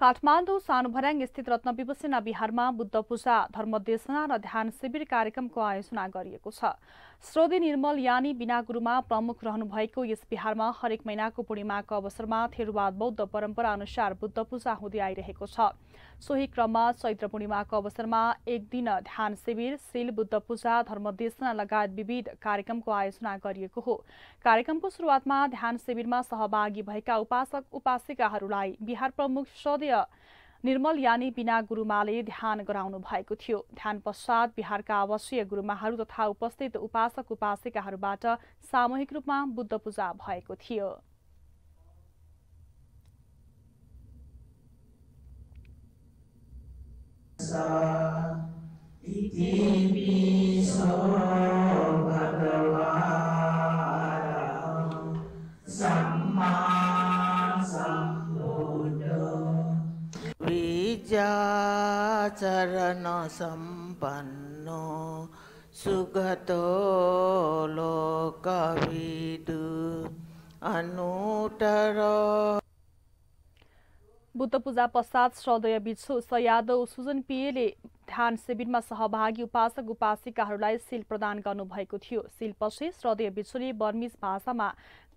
काठमाडौँ सानुभर्याङ स्थित रत्न विपसेना विहारमा बुद्ध पूजा धर्मदेशना र ध्यान शिविर कार्यक्रमको आयोजना गरिएको छ श्रोदी निर्मल यानी बिना गुरुमा प्रमुख रहनुभएको यस विहारमा हरेक महिनाको पूर्णिमाको अवसरमा थेरुवाद बौद्ध परम्परा अनुसार बुद्ध पूजा हुँदै आइरहेको छ सोही क्रममा चैत्र पूर्णिमाको अवसरमा एक दिन ध्यान शिविर शिल बुद्ध पूजा धर्मदेशना लगायत विविध कार्यक्रमको आयोजना गरिएको हो कार्यक्रमको सुरुवातमा ध्यान शिविरमा सहभागी भएका उपासक उपासिकाहरूलाई बिहार प्रमुख श्रोधी निर्मल यानी बिना गुरुमाले ध्यान गराउनु भएको थियो ध्यान पश्चात बिहारका आवासीय गुरुमाहरू तथा उपस्थित उपासक उपासिकाहरूबाट सामूहिक रूपमा बुद्ध पूजा भएको थियो सम्पन्नो सुगतो लोकविदु अनुटर बुद्ध पूजा पश्चात श्रदय बिच सयादो सुजन पिएले ध्यान शिविरमा सहभागी उपासक उपासिकाहरूलाई सिल प्रदान गर्नुभएको थियो सिलपछि श्रद्धेय विचुले बर्मिज भाषामा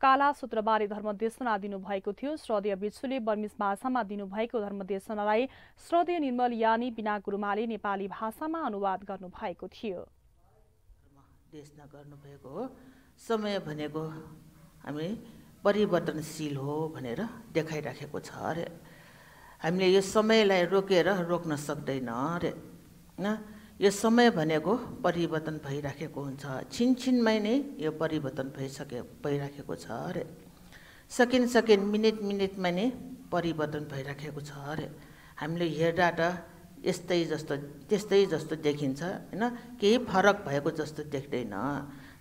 काला सूत्रबारे धर्मदेशना दिनुभएको थियो श्रद्धेय विचुले बर्मिस भाषामा दिनुभएको धर्मदेशनालाई श्रद्धेय निर्मल यानी बिना गुरुमाले नेपाली भाषामा अनुवाद गर्नुभएको थियो समय भनेको हामी परिवर्तनशील हो भनेर देखाइराखेको छ अरे हामीले यो समयलाई रोकेर रोक्न सक्दैन अरे होइन यो समय भनेको परिवर्तन भइराखेको हुन्छ छिनछिनमै नै यो परिवर्तन भइसके भइराखेको छ अरे सकिन सकिन मिनेट मिनटमा नै परिवर्तन भइराखेको छ अरे हामीले हेर्दा त यस्तै जस्तो त्यस्तै जस्तो देखिन्छ होइन केही फरक भएको जस्तो देख्दैन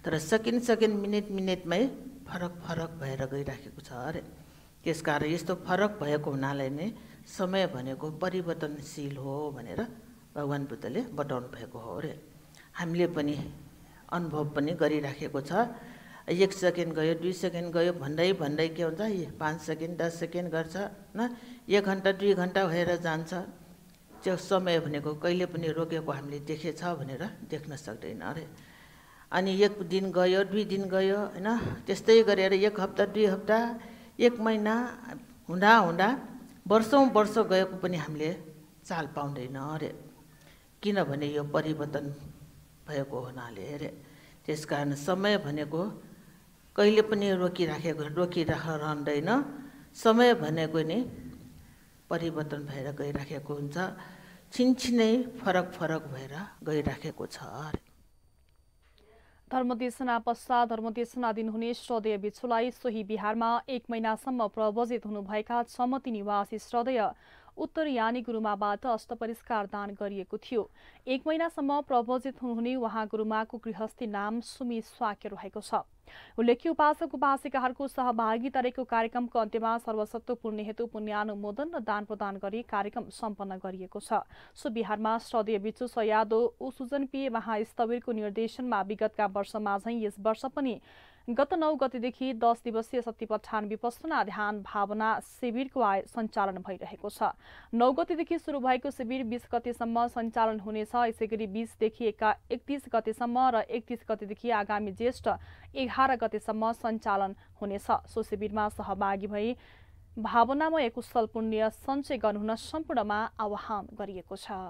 तर सकिन सकिन मिनेट मिनेटमै फरक फरक भएर गइराखेको छ अरे त्यसकारण यस्तो फरक भएको हुनाले नै समय भनेको परिवर्तनशील हो भनेर भगवान् बुद्धले बताउनु भएको हो अरे हामीले पनि अनुभव पनि गरिराखेको छ एक सेकेन्ड गयो दुई सेकेन्ड गयो भन्दै भन्दै के हुन्छ पाँच सेकेन्ड दस सेकेन्ड गर्छ न एक घन्टा दुई घन्टा भएर जान्छ त्यो समय भनेको कहिले पनि रोकेको हामीले देखेछ भनेर देख्न सक्दैन अरे अनि एक दिन गयो दुई दिन गयो होइन त्यस्तै गरेर एक हप्ता दुई हप्ता एक महिना हुँदा हुँदा वर्षौँ वर्ष गएको पनि हामीले चाल पाउँदैन अरे किनभने यो परिवर्तन भएको हुनाले अरे कारण समय भनेको कहिले पनि रोकिराखेको रोकिराख रहँदैन समय भनेको नि परिवर्तन भएर गइराखेको हुन्छ छिनछिनै फरक फरक भएर गइराखेको छ अरे धर्मदेशना पश्चात धर्मदेशना दिन हुने श्रदय बिच्छुलाई सोही बिहारमा एक महिनासम्म प्रवजित हुनुभएका छमती निवासी श्रदय उत्तर यानी गुरुमाबाट अष्टपरिष्कार दान गरिएको थियो एक महिनासम्म प्रवजित हुनुहुने उहाँ गुरुमाको गृहस्थी नाम सुमी स्वाक्य रहेको छ उल्लेख्य उपासक उपासिकाहरूको रहेको कार्यक्रमको अन्त्यमा सर्वसत्व पुण्य हेतु पुण्यानुमोदन र दान प्रदान गरी कार्यक्रम सम्पन्न गरिएको छ सो बिहारमा श्रद्धेय बिचु सयादो उसुजन पिए महास्तविरको निर्देशनमा विगतका वर्षमा झैँ यस वर्ष पनि गत नौ गतिदेखि दस दिवसीय शक्तिपठान विपसना ध्यान भावना शिविरको आय सञ्चालन भइरहेको छ नौ गतिदेखि सुरु भएको शिविर बिस गतिसम्म सञ्चालन हुनेछ यसै गरी बिसदेखि एका एकतिस गतिसम्म र एकतिस गतिदेखि आगामी ज्येष्ठ एघार गतिसम्म सञ्चालन हुनेछ सो शिविरमा सहभागी भई भावनामय कुशल पुण्य सञ्चय गर्नुहुन सम्पूर्णमा आह्वान गरिएको छ